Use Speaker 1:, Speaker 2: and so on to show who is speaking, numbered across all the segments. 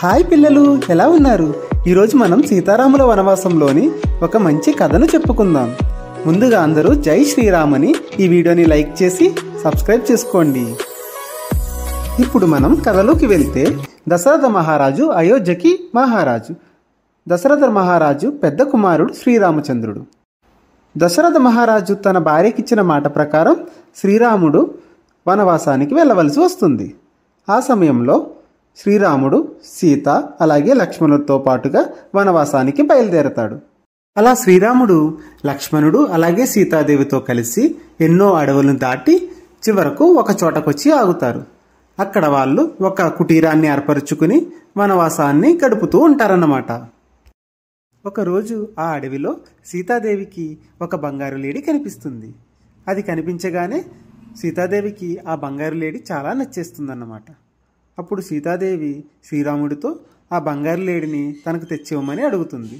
Speaker 1: hi పిల్లలు ఎలా ఉన్నారు ఈరోజు మనం సీతారాముల వనవాసంలోని ఒక మంచి కథను చెప్పుకుందాం ముందుగా అందరూ జై శ్రీరామని ఈ వీడియోని లైక్ చేసి సబ్స్క్రైబ్ చేసుకోండి ఇప్పుడు మనం కథలోకి వెళ్తే దశరథ మహారాజు అయోధ్యకి మహారాజు దశరథ మహారాజు పెద్ద కుమారుడు శ్రీరామచంద్రుడు దశరథ మహారాజు తన భార్యకిచ్చిన మాట ప్రకారం శ్రీరాముడు వనవాసానికి వెళ్ళవలసి వస్తుంది ఆ సమయంలో శ్రీరాముడు సీత అలాగే లక్ష్మణుడితో పాటుగా వనవాసానికి బయలుదేరతాడు అలా శ్రీరాముడు లక్ష్మణుడు అలాగే సీతాదేవితో కలిసి ఎన్నో అడవులను దాటి చివరకు ఒక చోటకొచ్చి ఆగుతారు అక్కడ వాళ్ళు ఒక కుటీరాన్ని ఏర్పరుచుకుని వనవాసాన్ని గడుపుతూ ఉంటారన్నమాట ఒకరోజు ఆ అడవిలో సీతాదేవికి ఒక బంగారు లేడి కనిపిస్తుంది అది కనిపించగానే సీతాదేవికి ఆ బంగారు లేడి చాలా నచ్చేస్తుందన్నమాట అప్పుడు సీతాదేవి శ్రీరాముడితో ఆ బంగారు లేడిని తనకు తెచ్చివ్వమని అడుగుతుంది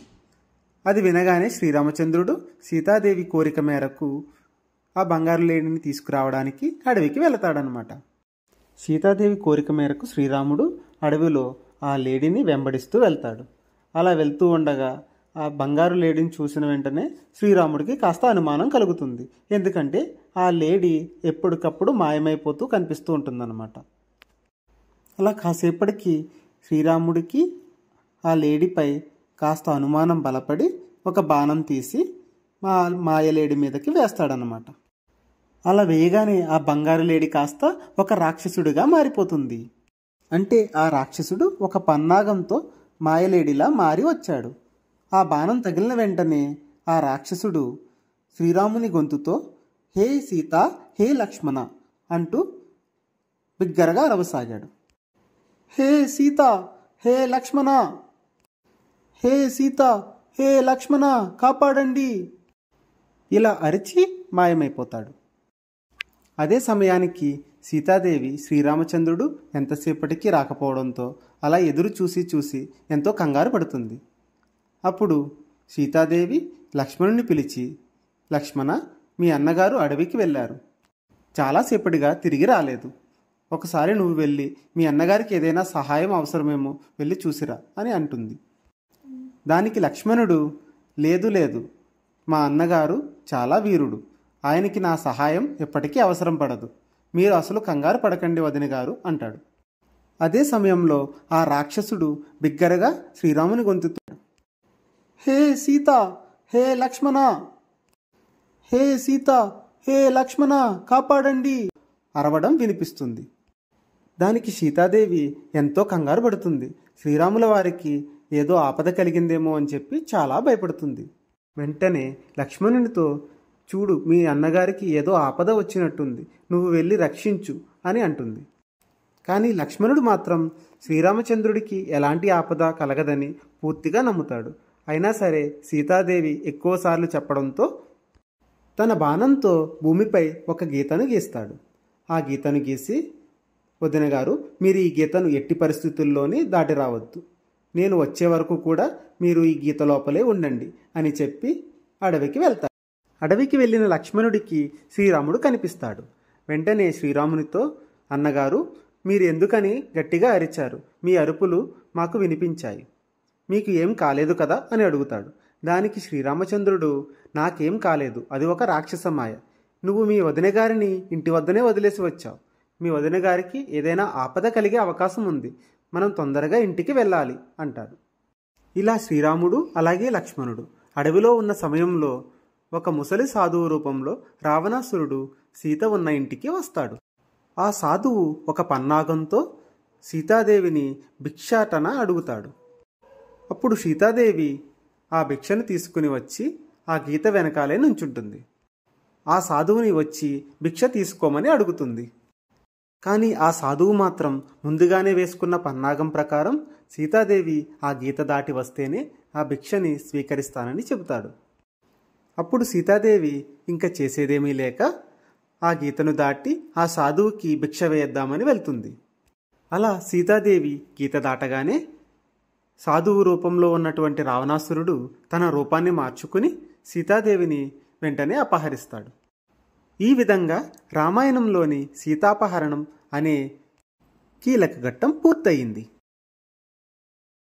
Speaker 1: అది వినగానే శ్రీరామచంద్రుడు సీతాదేవి కోరిక మేరకు ఆ బంగారు లేడిని తీసుకురావడానికి అడవికి వెళతాడనమాట సీతాదేవి కోరిక మేరకు శ్రీరాముడు అడవిలో ఆ లేడీని వెంబడిస్తూ వెళ్తాడు అలా వెళ్తూ ఉండగా ఆ బంగారు లేడీని చూసిన వెంటనే శ్రీరాముడికి కాస్త అనుమానం కలుగుతుంది ఎందుకంటే ఆ లేడీ ఎప్పటికప్పుడు మాయమైపోతూ కనిపిస్తూ ఉంటుందన్నమాట అలా కాసేపటికి శ్రీరాముడికి ఆ లేడీపై కాస్త అనుమానం బలపడి ఒక బాణం తీసి మా మాయలేడి మీదకి వేస్తాడనమాట అలా వేయగానే ఆ బంగారు లేడి కాస్త ఒక రాక్షసుడిగా మారిపోతుంది అంటే ఆ రాక్షసుడు ఒక పన్నాగంతో మాయలేడిలా మారి వచ్చాడు ఆ బాణం తగిలిన వెంటనే ఆ రాక్షసుడు శ్రీరాముని గొంతుతో హే సీత హే లక్ష్మణ అంటూ బిగ్గరగా అరవసాగాడు హే సీత హే లక్ష్మణ హే సీత హే లక్ష్మణ కాపాడండి ఇలా అరిచి మాయమైపోతాడు అదే సమయానికి సీతాదేవి శ్రీరామచంద్రుడు ఎంతసేపటికి రాకపోవడంతో అలా ఎదురు చూసి చూసి ఎంతో కంగారు పడుతుంది అప్పుడు సీతాదేవి లక్ష్మణుని పిలిచి లక్ష్మణ మీ అన్నగారు అడవికి వెళ్ళారు చాలాసేపటిగా తిరిగి రాలేదు ఒకసారి నువ్వు వెళ్ళి మీ అన్నగారికి ఏదైనా సహాయం అవసరమేమో వెళ్ళి చూసిరా అని అంటుంది దానికి లక్ష్మణుడు లేదు లేదు మా అన్నగారు చాలా వీరుడు ఆయనకి నా సహాయం ఎప్పటికీ అవసరం పడదు మీరు అసలు కంగారు పడకండి వదిన గారు అంటాడు అదే సమయంలో ఆ రాక్షసుడు బిగ్గరగా శ్రీరాముని గొంతుతాడు హే సీత హే లక్ష్మణ హే సీత హే లక్ష్మణ కాపాడండి అరవడం వినిపిస్తుంది దానికి సీతాదేవి ఎంతో కంగారు పడుతుంది శ్రీరాముల వారికి ఏదో ఆపద కలిగిందేమో అని చెప్పి చాలా భయపడుతుంది వెంటనే లక్ష్మణునితో చూడు మీ అన్నగారికి ఏదో ఆపద వచ్చినట్టుంది నువ్వు వెళ్ళి రక్షించు అని అంటుంది కానీ లక్ష్మణుడు మాత్రం శ్రీరామచంద్రుడికి ఎలాంటి ఆపద కలగదని పూర్తిగా నమ్ముతాడు అయినా సరే సీతాదేవి ఎక్కువసార్లు చెప్పడంతో తన బాణంతో భూమిపై ఒక గీతను గీస్తాడు ఆ గీతను గీసి వదిన గారు మీరు ఈ గీతను ఎట్టి పరిస్థితుల్లోనే దాటి రావద్దు నేను వచ్చే వరకు కూడా మీరు ఈ గీత లోపలే ఉండండి అని చెప్పి అడవికి వెళ్తారు అడవికి వెళ్ళిన లక్ష్మణుడికి శ్రీరాముడు కనిపిస్తాడు వెంటనే శ్రీరామునితో అన్నగారు మీరు ఎందుకని గట్టిగా అరిచారు మీ అరుపులు మాకు వినిపించాయి మీకు ఏం కాలేదు కదా అని అడుగుతాడు దానికి శ్రీరామచంద్రుడు నాకేం కాలేదు అది ఒక రాక్షసమాయ నువ్వు మీ వదినగారిని ఇంటి వద్దనే వదిలేసి వచ్చావు మీ వదిన గారికి ఏదైనా ఆపద కలిగే అవకాశం ఉంది మనం తొందరగా ఇంటికి వెళ్ళాలి అంటారు ఇలా శ్రీరాముడు అలాగే లక్ష్మణుడు అడవిలో ఉన్న సమయంలో ఒక ముసలి సాధువు రూపంలో రావణాసురుడు సీత ఉన్న ఇంటికి వస్తాడు ఆ సాధువు ఒక పన్నాగంతో సీతాదేవిని భిక్షాటన అడుగుతాడు అప్పుడు సీతాదేవి ఆ భిక్షను తీసుకుని వచ్చి ఆ గీత వెనకాలే నుంచుంటుంది ఆ సాధువుని వచ్చి భిక్ష తీసుకోమని అడుగుతుంది కానీ ఆ సాధువు మాత్రం ముందుగానే వేసుకున్న పన్నాగం ప్రకారం సీతాదేవి ఆ గీత దాటి వస్తేనే ఆ భిక్షని స్వీకరిస్తానని చెబుతాడు అప్పుడు సీతాదేవి ఇంకా చేసేదేమీ లేక ఆ గీతను దాటి ఆ సాధువుకి భిక్ష వేద్దామని వెళ్తుంది అలా సీతాదేవి గీత దాటగానే సాధువు రూపంలో ఉన్నటువంటి రావణాసురుడు తన రూపాన్ని మార్చుకుని సీతాదేవిని వెంటనే అపహరిస్తాడు ఈ విధంగా రామాయణంలోని సీతాపహరణం అనే కీలక ఘట్టం పూర్తయింది